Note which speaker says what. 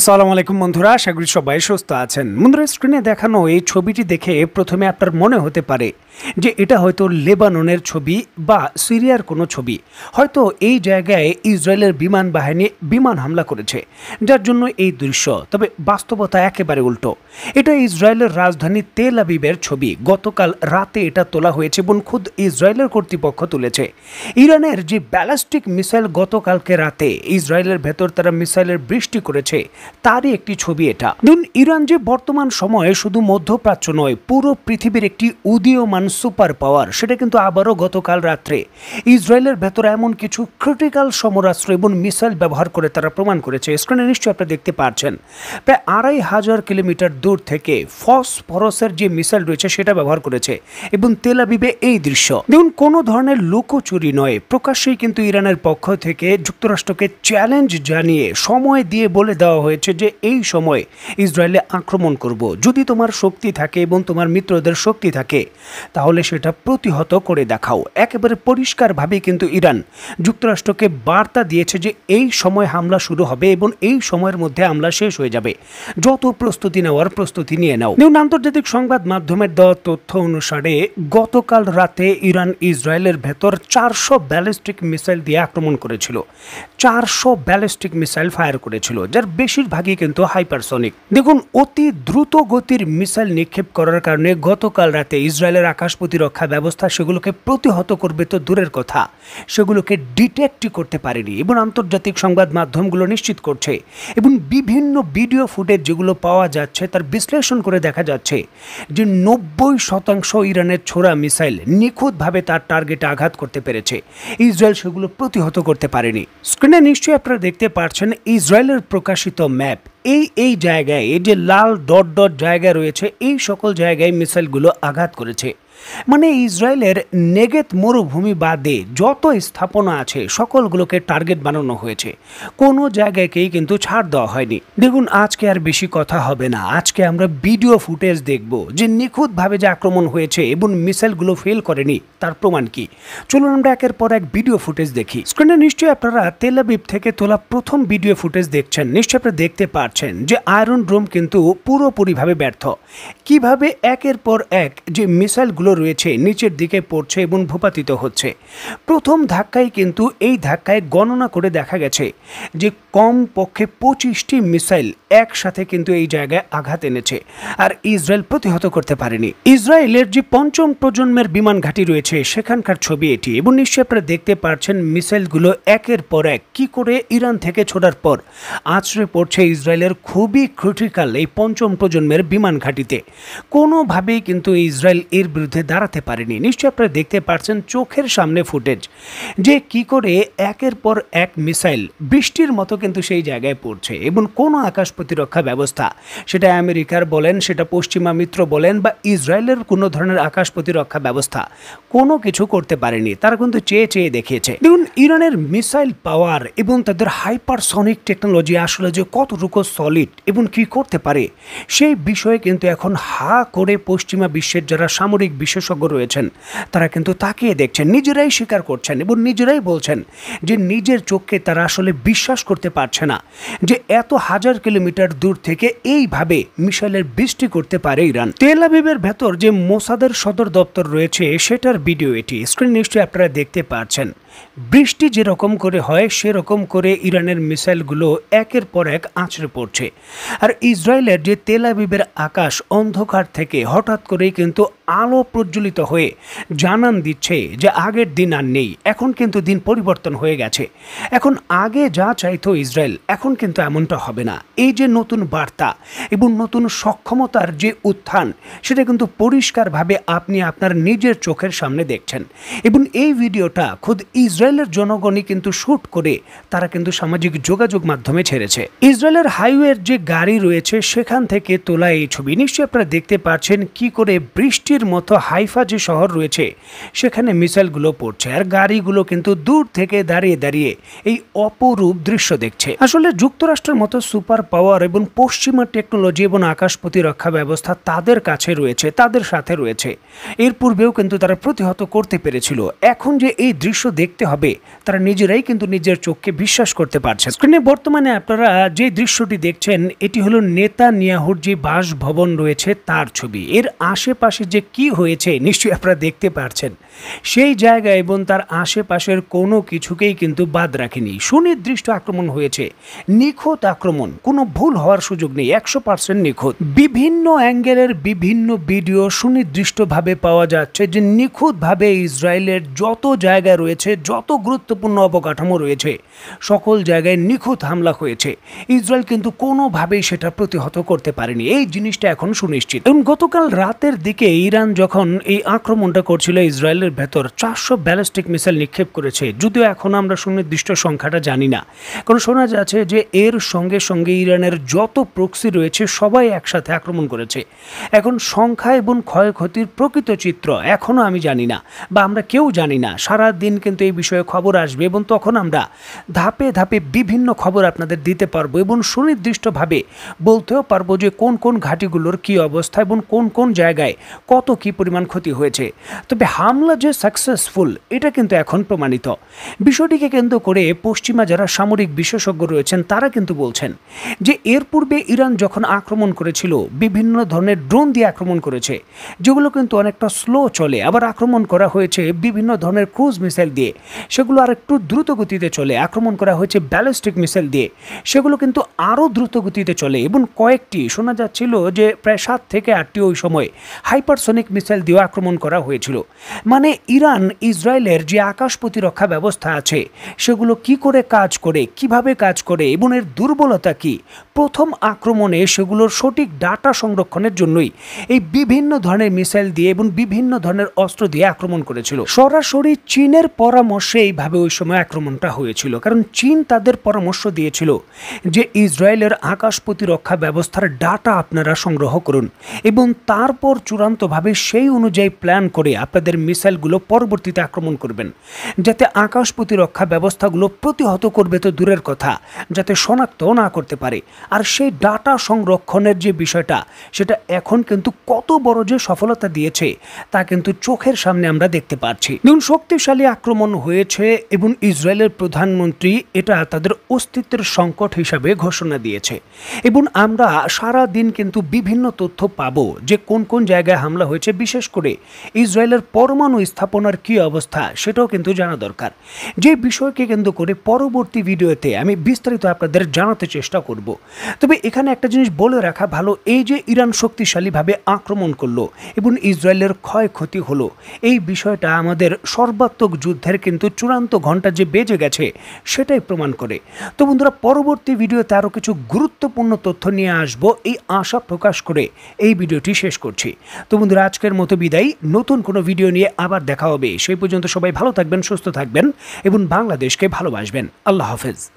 Speaker 1: আসসালামু আলাইকুম বন্ধুরা আশা করি সবাই সুস্থ আছেন বন্ধুরা স্ক্রিনে দেখানো এই ছবিটি দেখে প্রথমে আপনার মনে হতে পারে যে এটা হয়তো লেবাননের ছবি বা সিরিয়ার কোনো ছবি হয়তো এই জায়গায় ইসরায়েলের বিমান বাহিনী বিমান হামলা করেছে যার জন্য এই দৃশ্য তবে বাস্তবতা একেবারে উল্টো এটা ইসরায়েলের রাজধানী তেল আবিবের ছবি গতকাল রাতে এটা তোলা হয়েছে এবং খুদ ইসরায়েলের কর্তৃপক্ষ তুলেছে ইরানের যে ব্যালাস্টিক মিসাইল গতকালকে রাতে ইসরায়েলের ভেতর তারা মিসাইলের বৃষ্টি করেছে তারই একটি ছবি এটা দিন ইরান যে বর্তমান সময়ে শুধু মধ্যপ্রাচ্য নয় পুরো পৃথিবীর একটি উদীয়মান সুপার পাওয়ার সেটা কিন্তু আবারও গতকাল রাত্রে ইসরায়েলের ভেতরে এমন কিছু ক্রিটিক্যাল সমরাস্ত্র এবং মিসাইল ব্যবহার করে তারা প্রমাণ করেছে স্ক্রিনে নিশ্চয়ই আপনি দেখতে পাচ্ছেন প্রায় আড়াই হাজার কিলোমিটার দূর থেকে ফস ফরসের যে মিসাইল রয়েছে সেটা ব্যবহার করেছে এবং তেলাবিবে এই দৃশ্য দেখুন কোনো ধরনের লুকোচুরি নয় প্রকাশ্যেই কিন্তু ইরানের পক্ষ থেকে যুক্তরাষ্ট্রকে চ্যালেঞ্জ জানিয়ে সময় দিয়ে বলে দেওয়া হয়েছে যে এই সময়ে ইসরায়েলে আক্রমণ করব যদি তোমার শক্তি থাকে এবং তোমার মিত্রদের শক্তি থাকে তাহলে সেটা প্রতিহত করে দেখাও একেবারে পরিষ্কারভাবে কিন্তু ইরান যুক্তরাষ্ট্রকে বার্তা দিয়েছে যে এই সময় হামলা শুরু হবে এবং এই সময়ের মধ্যে হামলা শেষ হয়ে যাবে যত প্রস্তুতি নেওয়ার প্রস্তুতি নিয়ে নাও নিউন আন্তর্জাতিক সংবাদ মাধ্যমের দেওয়া তথ্য অনুসারে গতকাল রাতে ইরান ইসরায়েলের ভেতর চারশো ব্যালিস্টিক মিসাইল দিয়ে আক্রমণ করেছিল চারশো ব্যালিস্টিক মিসাইল ফায়ার করেছিল যার বেশিরভাগই কিন্তু হাইপারসনিক দেখুন অতি দ্রুত গতির মিসাইল নিক্ষেপ করার কারণে গতকাল রাতে ইসরায়েলের আকাশ প্রতিরক্ষা ব্যবস্থা সেগুলোকে প্রতিহত করবে তো দূরের কথা সেগুলোকে ডিটেক্টই করতে পারেনি এবং আন্তর্জাতিক সংবাদ মাধ্যমগুলো নিশ্চিত করছে এবং বিভিন্ন ভিডিও ফুটেজ যেগুলো পাওয়া যাচ্ছে তার বিশ্লেষণ করে দেখা যাচ্ছে যে নব্বই শতাংশ ইরানের ছোড়া মিসাইল নিখুঁতভাবে তার টার্গেটে আঘাত করতে পেরেছে ইসরায়েল সেগুলো প্রতিহত করতে পারেনি স্ক্রিনে এখানে নিশ্চয়ই আপনারা দেখতে পাচ্ছেন ইসরায়েলের প্রকাশিত ম্যাপ এই এই জায়গায় এই যে লাল ডট ডট জায়গা রয়েছে এই সকল জায়গায় মিসাইলগুলো আঘাত করেছে মানে ইসরায়েলের নেগেত মরুভূমি বাদে যত স্থাপনা আছে সকলগুলোকে টার্গেট বানানো হয়েছে কোনো জায়গাকেই কিন্তু ছাড় দেওয়া হয়নি দেখুন আজকে আর বেশি কথা হবে না আজকে আমরা ভিডিও ফুটেজ দেখব যে নিখুঁতভাবে যে আক্রমণ হয়েছে এবং মিসাইলগুলো ফেল করেনি তার প্রমাণ কি চলুন আমরা একের পর এক ভিডিও ফুটেজ দেখি স্ক্রিনে নিশ্চয়ই আপনারা তেলাবিপ থেকে তোলা প্রথম ভিডিও ফুটেজ দেখছেন নিশ্চয়ই আপনারা দেখতে পাচ্ছেন যে আয়রন ড্রোম কিন্তু পুরোপুরিভাবে ব্যর্থ কিভাবে একের পর এক যে মিসাইলগুলো গ্যাসগুলো রয়েছে নিচের দিকে পড়ছে এবং ভূপাতিত হচ্ছে প্রথম ধাক্কায় কিন্তু এই ধাক্কায় গণনা করে দেখা গেছে যে কম পক্ষে পঁচিশটি মিসাইল একসাথে কিন্তু এই জায়গায় আঘাত এনেছে আর ইসরায়েল প্রতিহত করতে পারেনি ইসরায়েলের যে পঞ্চম প্রজন্মের বিমান ঘাঁটি রয়েছে সেখানকার ছবি এটি এবং নিশ্চয়ই আপনারা দেখতে পারছেন মিসাইলগুলো একের পর এক কী করে ইরান থেকে ছোড়ার পর আঁচড়ে পড়ছে ইসরায়েলের খুবই ক্রিটিক্যাল এই পঞ্চম প্রজন্মের বিমান ঘাঁটিতে কোনোভাবেই কিন্তু ইসরায়েল এর বিরুদ্ধে বিরুদ্ধে দাঁড়াতে পারেনি নিশ্চয়ই আপনারা দেখতে পাচ্ছেন চোখের সামনে ফুটেজ যে কি করে একের পর এক মিসাইল বৃষ্টির মতো কিন্তু সেই জায়গায় পড়ছে এবং কোনো আকাশ প্রতিরক্ষা ব্যবস্থা সেটা আমেরিকার বলেন সেটা পশ্চিমা মিত্র বলেন বা ইসরায়েলের কোনো ধরনের আকাশ প্রতিরক্ষা ব্যবস্থা কোনো কিছু করতে পারেনি তারা কিন্তু চেয়ে চেয়ে দেখিয়েছে দেখুন ইরানের মিসাইল পাওয়ার এবং তাদের হাইপারসনিক টেকনোলজি আসলে যে কতটুকু সলিড এবং কি করতে পারে সেই বিষয়ে কিন্তু এখন হা করে পশ্চিমা বিশ্বের যারা সামরিক বিশেষজ্ঞ রয়েছেন তারা কিন্তু তাকিয়ে দেখছেন নিজেরাই স্বীকার করছেন এবং নিজেরাই বলছেন যে নিজের চোখকে তারা আসলে বিশ্বাস করতে পারছে না যে এত হাজার কিলোমিটার দূর থেকে এইভাবে মিসাইলের বৃষ্টি করতে পারে ইরান তেল আবিবের ভেতর যে মোসাদের সদর দপ্তর রয়েছে সেটার ভিডিও এটি স্ক্রিন নিশ্চয়ই আপনারা দেখতে পাচ্ছেন বৃষ্টি যেরকম করে হয় সেরকম করে ইরানের মিসাইলগুলো একের পর এক আঁচড়ে পড়ছে আর ইসরায়েলের যে তেল আবিবের আকাশ অন্ধকার থেকে হঠাৎ করেই কিন্তু আলো প্রজ্বলিত হয়ে জানান দিচ্ছে যে আগের দিন আর নেই এখন কিন্তু দিন পরিবর্তন হয়ে গেছে এখন আগে যা চাইতো ইসরায়েল এখন কিন্তু এমনটা হবে না এই যে নতুন বার্তা এবং নতুন সক্ষমতার যে উত্থান সেটা কিন্তু পরিষ্কারভাবে আপনি আপনার নিজের চোখের সামনে দেখছেন এবং এই ভিডিওটা খুদ ইসরায়েলের জনগণই কিন্তু শ্যুট করে তারা কিন্তু সামাজিক যোগাযোগ মাধ্যমে ছেড়েছে ইসরায়েলের হাইওয়ের যে গাড়ি রয়েছে সেখান থেকে তোলা এই ছবি নিশ্চয়ই আপনারা দেখতে পাচ্ছেন কি করে বৃষ্টির মতো হাইফা যে শহর রয়েছে সেখানে মিসাইলগুলো পড়ছে আর গাড়িগুলো কিন্তু দূর থেকে দাঁড়িয়ে দাঁড়িয়ে এই অপরূপ দৃশ্য দেখছে আসলে যুক্তরাষ্ট্রের মতো সুপার পাওয়ার এবং পশ্চিমা টেকনোলজি এবং আকাশ প্রতিরক্ষা ব্যবস্থা তাদের কাছে রয়েছে তাদের সাথে রয়েছে এর পূর্বেও কিন্তু তারা প্রতিহত করতে পেরেছিল এখন যে এই দৃশ্য দেখতে হবে তারা নিজেরাই কিন্তু নিজের চোখকে বিশ্বাস করতে পারছে স্ক্রিনে বর্তমানে আপনারা যে দৃশ্যটি দেখছেন এটি হলো নেতা নিয়াহুর যে বাসভবন রয়েছে তার ছবি এর আশেপাশে যে কি হয়ে রয়েছে নিশ্চয়ই আপনারা দেখতে পারছেন সেই জায়গা এবং তার আশেপাশের কোনো কিছুকেই কিন্তু বাদ রাখেনি সুনির্দিষ্ট আক্রমণ হয়েছে নিখুঁত আক্রমণ কোনো ভুল হওয়ার সুযোগ নেই একশো পার্সেন্ট নিখুঁত বিভিন্ন অ্যাঙ্গেলের বিভিন্ন ভিডিও সুনির্দিষ্টভাবে পাওয়া যাচ্ছে যে নিখুঁতভাবে ইসরায়েলের যত জায়গা রয়েছে যত গুরুত্বপূর্ণ অবকাঠামো রয়েছে সকল জায়গায় নিখুঁত হামলা হয়েছে ইসরায়েল কিন্তু কোনোভাবেই সেটা প্রতিহত করতে পারেনি এই জিনিসটা এখন সুনিশ্চিত এবং গতকাল রাতের দিকে ইরান যখন ইরান এই আক্রমণটা করছিল ইসরায়েলের ভেতর চারশো ব্যালিস্টিক মিসাইল নিক্ষেপ করেছে যদিও এখন আমরা সুনির্দিষ্ট সংখ্যাটা জানি না কারণ শোনা যাচ্ছে যে এর সঙ্গে সঙ্গে ইরানের যত প্রক্সি রয়েছে সবাই একসাথে আক্রমণ করেছে এখন সংখ্যা এবং ক্ষয়ক্ষতির প্রকৃত চিত্র এখনও আমি জানি না বা আমরা কেউ জানি না সারা দিন কিন্তু এই বিষয়ে খবর আসবে এবং তখন আমরা ধাপে ধাপে বিভিন্ন খবর আপনাদের দিতে পারবো এবং সুনির্দিষ্টভাবে বলতেও পারবো যে কোন কোন ঘাটিগুলোর কি অবস্থা এবং কোন কোন জায়গায় কত কী পরিমাণ পরিমাণ ক্ষতি হয়েছে তবে হামলা যে সাকসেসফুল এটা কিন্তু এখন প্রমাণিত বিষয়টিকে কেন্দ্র করে পশ্চিমা যারা সামরিক বিশেষজ্ঞ রয়েছেন তারা কিন্তু বলছেন যে এর পূর্বে ইরান যখন আক্রমণ করেছিল বিভিন্ন ধরনের ড্রোন দিয়ে আক্রমণ করেছে যেগুলো কিন্তু অনেকটা স্লো চলে আবার আক্রমণ করা হয়েছে বিভিন্ন ধরনের ক্রুজ মিসাইল দিয়ে সেগুলো আর একটু দ্রুত গতিতে চলে আক্রমণ করা হয়েছে ব্যালিস্টিক মিসাইল দিয়ে সেগুলো কিন্তু আরও দ্রুত গতিতে চলে এবং কয়েকটি শোনা যাচ্ছিল যে প্রায় সাত থেকে আটটি ওই সময় হাইপারসোনিক মিসাইল দিয়ে আক্রমণ করা হয়েছিল মানে ইরান ইসরায়েলের যে আকাশ প্রতিরক্ষা ব্যবস্থা আছে সেগুলো কি করে কাজ করে কিভাবে কাজ করে এবং এর দুর্বলতা কি প্রথম আক্রমণে সেগুলোর সঠিক ডাটা সংরক্ষণের জন্যই এই বিভিন্ন ধরনের মিসাইল দিয়ে এবং বিভিন্ন ধরনের অস্ত্র দিয়ে আক্রমণ করেছিল সরাসরি চীনের পরামর্শে এইভাবে ওই সময় আক্রমণটা হয়েছিল কারণ চীন তাদের পরামর্শ দিয়েছিল যে ইসরায়েলের আকাশ প্রতিরক্ষা ব্যবস্থার ডাটা আপনারা সংগ্রহ করুন এবং তারপর চূড়ান্তভাবে সেই সেই অনুযায়ী প্ল্যান করে আপনাদের মিসাইলগুলো পরবর্তীতে আক্রমণ করবেন যাতে আকাশ প্রতিরক্ষা ব্যবস্থাগুলো প্রতিহত করবে তো দূরের কথা যাতে শনাক্ত না করতে পারে আর সেই ডাটা সংরক্ষণের যে বিষয়টা সেটা এখন কিন্তু কত বড় যে সফলতা দিয়েছে তা কিন্তু চোখের সামনে আমরা দেখতে পাচ্ছি দেখুন শক্তিশালী আক্রমণ হয়েছে এবং ইসরায়েলের প্রধানমন্ত্রী এটা তাদের অস্তিত্বের সংকট হিসাবে ঘোষণা দিয়েছে এবং আমরা সারা দিন কিন্তু বিভিন্ন তথ্য পাবো যে কোন কোন জায়গায় হামলা হয়েছে বিশেষ বিশেষ করে ইসরায়েলের পরমাণু স্থাপনার কি অবস্থা সেটাও কিন্তু জানা দরকার যে বিষয়কে কেন্দ্র করে পরবর্তী ভিডিওতে আমি বিস্তারিত আপনাদের জানাতে চেষ্টা করব তবে এখানে একটা জিনিস বলে রাখা ভালো এই যে ইরান শক্তিশালীভাবে আক্রমণ করলো এবং ইসরায়েলের ক্ষয়ক্ষতি হলো এই বিষয়টা আমাদের সর্বাত্মক যুদ্ধের কিন্তু চূড়ান্ত ঘন্টা যে বেজে গেছে সেটাই প্রমাণ করে তো বন্ধুরা পরবর্তী ভিডিওতে আরও কিছু গুরুত্বপূর্ণ তথ্য নিয়ে আসব এই আশা প্রকাশ করে এই ভিডিওটি শেষ করছি তো বন্ধুরা আজকের মতো মতো বিদায় নতুন কোনো ভিডিও নিয়ে আবার দেখা হবে সেই পর্যন্ত সবাই ভালো থাকবেন সুস্থ থাকবেন এবং বাংলাদেশকে ভালোবাসবেন আল্লাহ হাফেজ